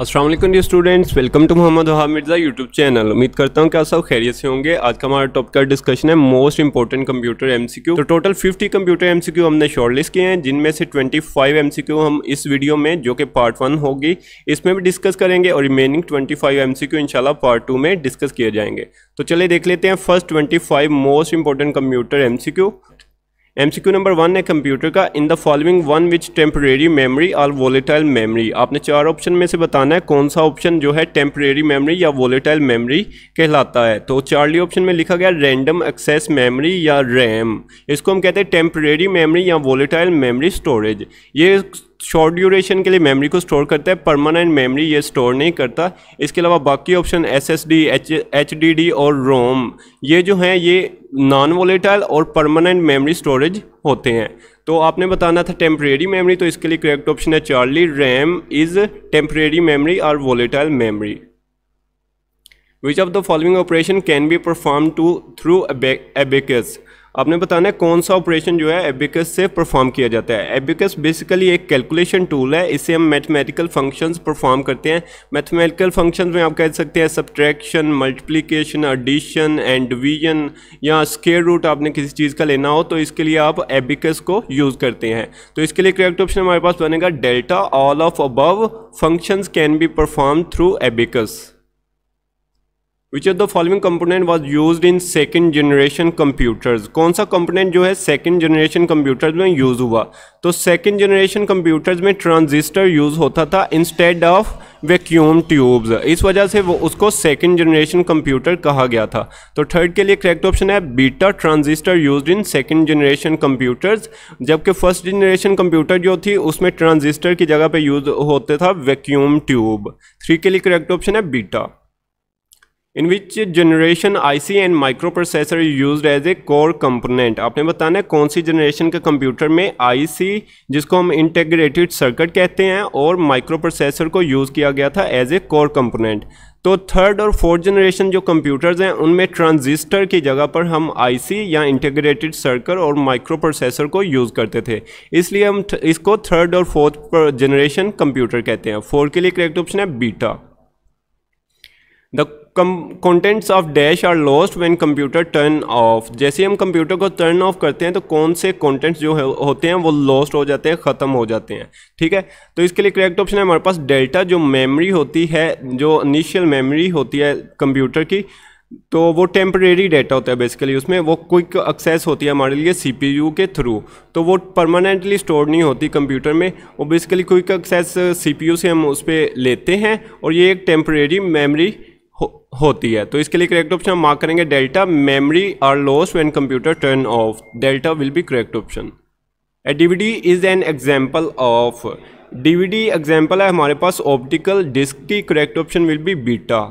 Aslam dear students welcome to Mohammad वहा Mirza YouTube channel उम्मीद करता हूँ कि आप सब खैरियत से होंगे आज का हमारा टॉपिक का डिस्कशन है मोस्ट इंपॉर्टेंट कंप्यूटर एमसीक्यू तो टोटल 50 कंप्यूटर एमसीक्यू हमने शॉर्टलिस्ट किए हैं जिनमें से 25 एमसीक्यू हम इस वीडियो में जो कि पार्ट वन होगी इसमें भी डिस्कस करेंगे और remaining twenty five M C part two में डिस्कस किए जाएंगे तो चलिए देख लेते हैं first twenty most important computer M M C Q number one है कंप्यूटर का in the following one which temporary memory और वोलेटाइल मेमरी आपने चार ऑप्शन में से बताना है कौन सा ऑप्शन जो है टेम्परेरी मेमरी या वोलेटाइल मेमरी कहलाता है तो चार्ली ऑप्शन में लिखा गया रैंडम एक्सेस मेमरी या रैम इसको हम कहते हैं टेम्परेरी मेमरी या वोलेटाइल मेमरी स्टोरेज ये शॉर्ट ड्यूरेशन के लिए मेमोरी को स्टोर करता है परमानेंट मेमोरी ये स्टोर नहीं करता इसके अलावा बाकी option S S D H D D और रोम ये जो हैं ये नॉन वोलेटाइल और परमानेंट मेमोरी स्टोरेज होते हैं तो आपने बताना था टेम्परेरी मेमोरी तो इसके लिए करेक्ट ऑप्शन है Charlie RAM is temporary memory और volatile memory which of the following operation can be perform to through abacus आपने बताना है कौन सा ऑपरेशन जो है एबिकस से परफॉर्म किया जाता है एबिकस बेसिकली एक कैलकुलेशन टूल है इससे हम मैथमेटिकल फंक्शंस परफॉर्म करते हैं मैथमेटिकल फंक्शंस में आप कह सकते हैं subtraction multiplication addition and division या स्केयर रूट आपने किसी चीज़ का लेना हो तो इसके लिए आप एबिकस को यूज़ करते हैं तो इसके लिए करेक्ट ऑप्शन हमारे पास बनेगा delta all of above functions can be perform through abacus which are the following component was use in second generation computers कौन सा कंपोनेंट जो है सेकेंड जनरेशन कंप्यूटर्स में यूज़ हुआ तो सेकंड जनरेशन कंप्यूटर्स में ट्रांजिस्टर यूज़ होता था इंस्टेड ऑफ वैक्यूम ट्यूब्स इस वजह से वो उसको सेकेंड जनरेशन कंप्यूटर कहा गया था तो थर्ड के लिए करेक्ट ऑप्शन है beta transistor use in second generation computers जबकि फर्स्ट जनरेशन कंप्यूटर जो थी उसमें ट्रांजिस्टर की जगह पे यूज़ होते था वैक्यूम ट्यूब थ्री के लिए करेक्ट ऑप्शन है beta in which generation IC and microprocessor use as a core component आपने बताना है कौन सी जनरेशन के कंप्यूटर में आईसी जिसको हम इंटेग्रेटेड सर्किट कहते हैं और माइक्रो प्रोसेसर को यूज़ किया गया था एज ए कोर कंपोनेंट तो थर्ड और फोर्थ जनरेशन जो कंप्यूटर्स हैं उनमें ट्रांजिस्टर की जगह पर हम आईसी या इंटीग्रेटेड सर्कल और माइक्रो प्रोसेसर को यूज़ करते थे इसलिए हम इसको थर्ड और फोर्थ जनरेशन कंप्यूटर कहते हैं फोर के लिए करेक्ट ऑप्शन है beta the contents of dash are lost when computer turn off जैसे हम कंप्यूटर को टर्न ऑफ करते हैं तो कौन से कंटेंट्स जो होते हैं वो लॉस्ट हो जाते हैं ख़त्म हो जाते हैं ठीक है तो इसके लिए करेक्ट ऑप्शन है हमारे पास डेल्टा जो मेमोरी होती है जो इनिशियल मेमोरी होती है कंप्यूटर की तो वो टेम्प्रेरी डेटा होता है बेसिकली उसमें वो क्विक एक्सेस होती है हमारे लिए सीपीयू के थ्रू तो वो परमानेंटली स्टोर नहीं होती कंप्यूटर में वो बेसिकली क्विक एक्सेस सीपीयू से हम उस पर लेते हैं और ये एक टेम्प्रेरी मेमोरी हो, होती है तो इसके लिए करेक्ट ऑप्शन हम मार्क करेंगे delta memory are loss when computer turn off delta will be correct option a DVD is an example of DVD example है हमारे पास ऑप्टिकल डिस्क की correct option will be beta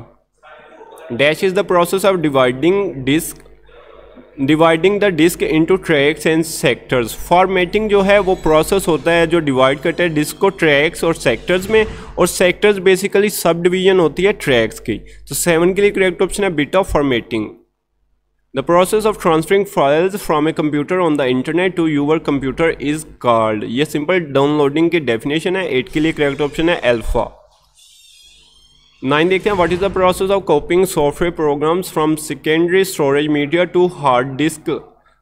dash is the process of dividing disk dividing the disk into tracks and sectors formatting जो है वो process होता है जो डिवाइड करता है डिस्क को ट्रैक्स और सेक्टर्स में और सेक्टर्स बेसिकली सब डिवीजन होती है ट्रैक्स की तो सेवन के लिए करेक्ट ऑप्शन है bit of formatting the process of transferring files from a computer on the internet to your computer is called ये सिंपल डाउनलोडिंग की डेफिनेशन है एट के लिए करेक्ट ऑप्शन है एल्फा नाइन देखते हैं what is the process of copying software programs from secondary storage media to hard disk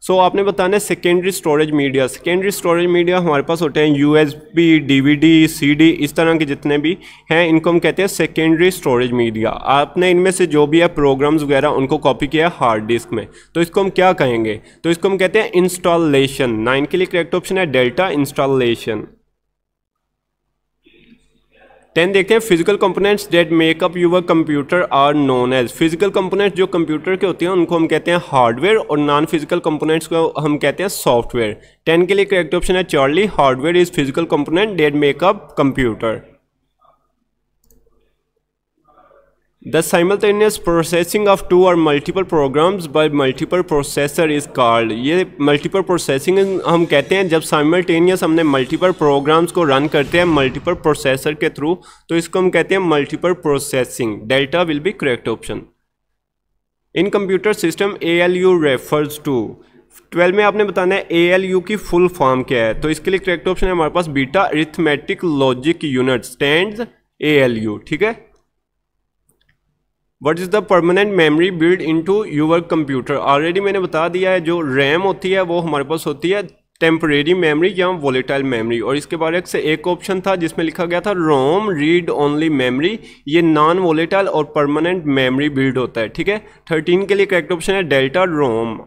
so आपने बताना है secondary storage media secondary storage media हमारे पास होते हैं U S B D V D C D इस तरह के जितने भी हैं इनको हम कहते हैं सेकेंडरी स्टोरेज मीडिया आपने इनमें से जो भी है प्रोग्राम्स वगैरह उनको कॉपी किया हार्ड डिस्क में तो इसको हम क्या कहेंगे तो इसको हम कहते हैं इंस्टॉलेशन नाइन के लिए करेक्ट ऑप्शन है डेल्टा इंस्टॉलेशन टेन देखते हैं physical components that make up your computer are known as physical components जो कंप्यूटर के होते हैं उनको हम कहते हैं हार्डवेयर और नॉन फिजिकल कंपोनेंट्स को हम कहते हैं सॉफ्टवेयर टेन के लिए करेक्ट ऑप्शन है charlie hardware is physical component that make up computer The simultaneous processing of two or multiple programs by multiple processor is called ये multiple processing हम कहते हैं जब simultaneous हमने multiple programs को run करते हैं multiple processor के through तो इसको हम कहते हैं multiple processing delta will be correct option In computer system ALU refers to twelve में आपने बताना है ए की फुल फॉर्म क्या है तो इसके लिए करेक्ट ऑप्शन है हमारे पास beta arithmetic logic unit stand a ठीक है what is the permanent memory build into your computer already मैंने बता दिया है जो रैम होती है वो हमारे पास होती है टेम्परेरी मेमरी या वोलेटाइल मेमरी और इसके बारे से एक ऑप्शन था जिसमें लिखा गया था रोम रीड ओनली मेमरी ये नॉन वोलेटाइल और परमानेंट मेमरी बिल्ड होता है ठीक है थर्टीन के लिए करेक्ट ऑप्शन है delta ROM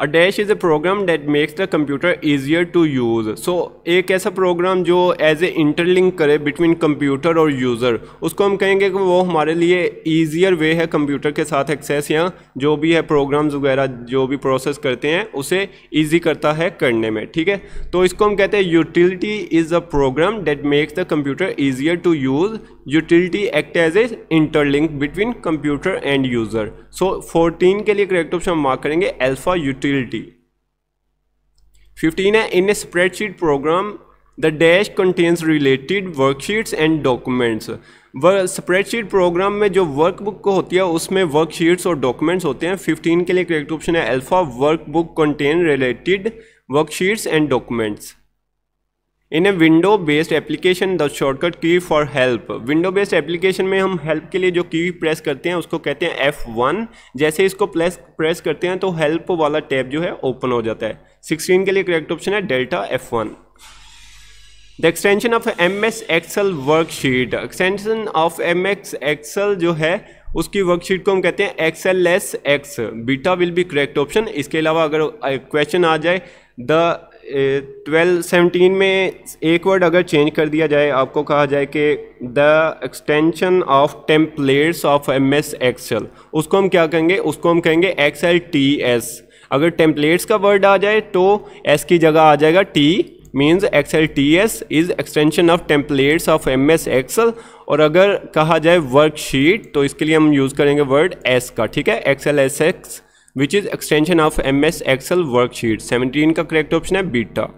a dash is a program that makes the computer easier to use so एक ऐसा प्रोग्राम जो एज ए इंटरलिंक करे बिटवीन कंप्यूटर और यूज़र उसको हम कहेंगे कि वो हमारे लिए ईजियर वे है कंप्यूटर के साथ एक्सेस या जो भी है प्रोग्राम्स वगैरह जो भी प्रोसेस करते हैं उसे ईजी करता है करने में ठीक है तो इसको हम कहते हैं utility is a program that makes the computer easier to use utility act as a interlink between computer and user so 14 के लिए करेक्ट ऑप्शन मार्क करेंगे अल्फा यूटिलिटी 15 है in a spreadsheet program the dash contains related worksheets and documents spreadsheet program में जो workbook होती है उसमें worksheets और डॉक्यूमेंट्स होते हैं 15 के लिए करेक्ट ऑप्शन है alpha workbook contain related worksheets and documents in a window based application the shortcut key for help window based application में हम हेल्प के लिए जो की प्रेस करते हैं उसको कहते हैं F1 जैसे इसको प्रेस प्रेस करते हैं तो हेल्प वाला टैब जो है ओपन हो जाता है सिक्सटीन के लिए करेक्ट ऑप्शन है delta F one the extension of M S Excel worksheet extension of M X Excel जो है उसकी वर्कशीट को हम कहते हैं XL S X beta will be correct option इसके अलावा अगर क्वेश्चन आ जाए द ट्वेल्व सेवनटीन में एक वर्ड अगर चेंज कर दिया जाए आपको कहा जाए कि the extension of templates of M S XL उसको हम क्या कहेंगे उसको हम कहेंगे एक्स एल टी एस अगर टेम्पलेट्स का वर्ड आ जाए तो एस की जगह आ जाएगा T means X L T S is extension of templates of M S XL और अगर कहा जाए वर्कशीट तो इसके लिए हम यूज़ करेंगे वर्ड एस का ठीक है X L S X which is extension of M S Excel worksheet seventeen का करेक्ट ऑप्शन है beta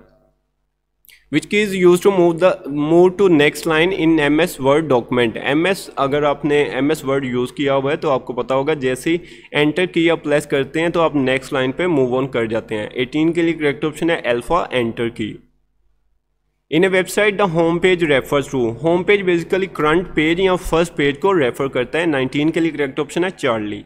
which key is use to move the move to next line in M S word document M S अगर आपने M S word use किया हुआ है तो आपको पता होगा जैसे ही एंटर की या प्लेस करते हैं तो आप नेक्स्ट लाइन पे मूव ऑन कर जाते हैं एटीन के लिए करेक्ट ऑप्शन है alpha enter key in a website the home page refer to home page basically current page या फर्स्ट पेज को रेफर करता है नाइनटीन के लिए करेक्ट ऑप्शन है चार्ली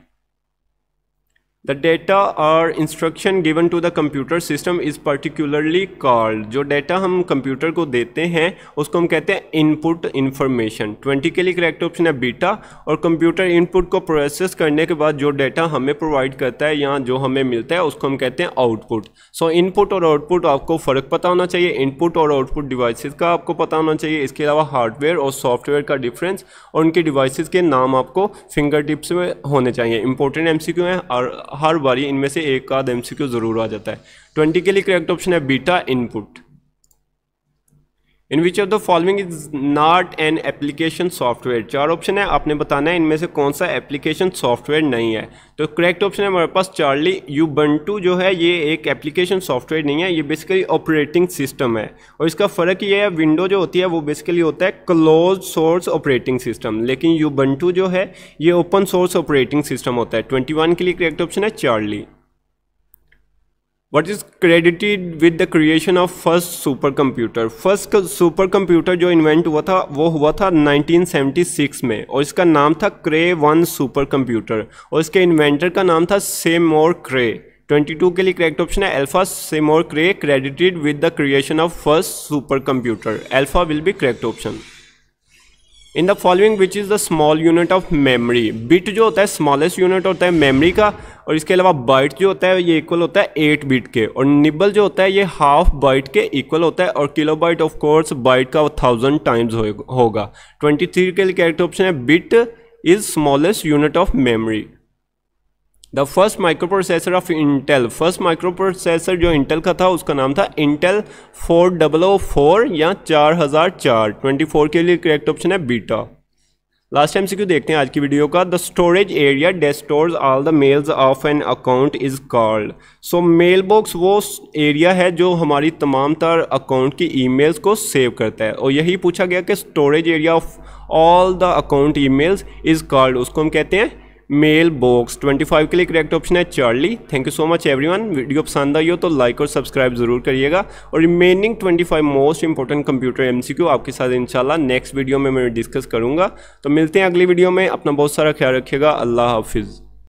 द डेटा और instruction given to the computer system is particularly called जो data हम कंप्यूटर को देते हैं उसको हम कहते हैं इनपुट इन्फॉर्मेशन ट्वेंटी के लिए करेक्ट ऑप्शन है बीटा और कंप्यूटर इनपुट को प्रोसेस करने के बाद जो डेटा हमें प्रोवाइड करता है या जो हमें मिलता है उसको हम कहते हैं आउटपुट सो इनपुट और आउटपुट आपको फ़र्क पता होना चाहिए इनपुट और आउटपुट डिवाइसेस का आपको पता होना चाहिए इसके अलावा हार्डवेयर और सॉफ्टवेयर का डिफरेंस और उनके डिवाइसेज के नाम आपको फिंगर टिप्स में होने चाहिए इंपॉर्टेंट एम है और हर बार इनमें से एक का आध एम ज़रूर आ जाता है ट्वेंटी के लिए करेक्ट ऑप्शन है beta input in which of the following is not an application software चार ऑप्शन है आपने बताना है इनमें से कौन सा एप्लीकेशन सॉफ्टवेयर नहीं है तो करेक्ट ऑप्शन है हमारे पास चार्ली यूबंटू जो है ये एक एप्लीकेशन सॉफ्टवेयर नहीं है ये बेसिकली ऑपरेटिंग सिस्टम है और इसका फ़र्क ये है विंडो जो होती है वो बेसिकली होता है क्लोज सोर्स ऑपरेटिंग सिस्टम लेकिन यूबंटू जो है ये ओपन सोर्स ऑपरेटिंग सिस्टम होता है ट्वेंटी के लिए करेक्ट ऑप्शन है charlie what is credited with the creation of first super computer first super computer जो इन्वेंट हुआ था वो हुआ था 1976 में और इसका नाम था क्रे वन सुपर कंप्यूटर और इसके इन्वेंटर का नाम था सेमोर क्रे 22 के लिए करेक्ट ऑप्शन है alpha Seymour Cray credited with the creation of first super computer alpha will be correct option in the following which is the small unit of memory bit जो होता है smallest unit होता है memory का और इसके अलावा बाइट जो होता है ये इक्वल होता है एट बिट के और निबल जो होता है ये हाफ बाइट के इक्वल होता है और kilo byte of course byte का थाउजेंड टाइम्स होगा ट्वेंटी थ्री के लिए कैरेक्टर ऑप्शन है bit is smallest unit of memory the first microprocessor of Intel first microprocessor जो इंटेल का था उसका नाम था Intel four double O four या चार हजार चार ट्वेंटी फोर के लिए करेक्ट ऑप्शन है बीटा लास्ट टाइम से क्यों देखते हैं आज की वीडियो का the storage area डेस्टोर all the mails of an account is called so mail box वो एरिया है जो हमारी तमाम तर अकाउंट की ईमेल्स को सेव करता है और यही पूछा गया कि storage area of all the account emails is called उसको हम कहते हैं मेल बॉक्स 25 के लिए करेक्ट ऑप्शन है charlie thank you so much everyone video पसंद आई हो तो लाइक और सब्सक्राइब जरूर करिएगा और remaining 25 most important computer MCQ आपके साथ इंशाल्लाह नेक्स्ट वीडियो में मैं डिस्कस करूंगा तो मिलते हैं अगली वीडियो में अपना बहुत सारा ख्याल रखिएगा अल्लाह हाफिज़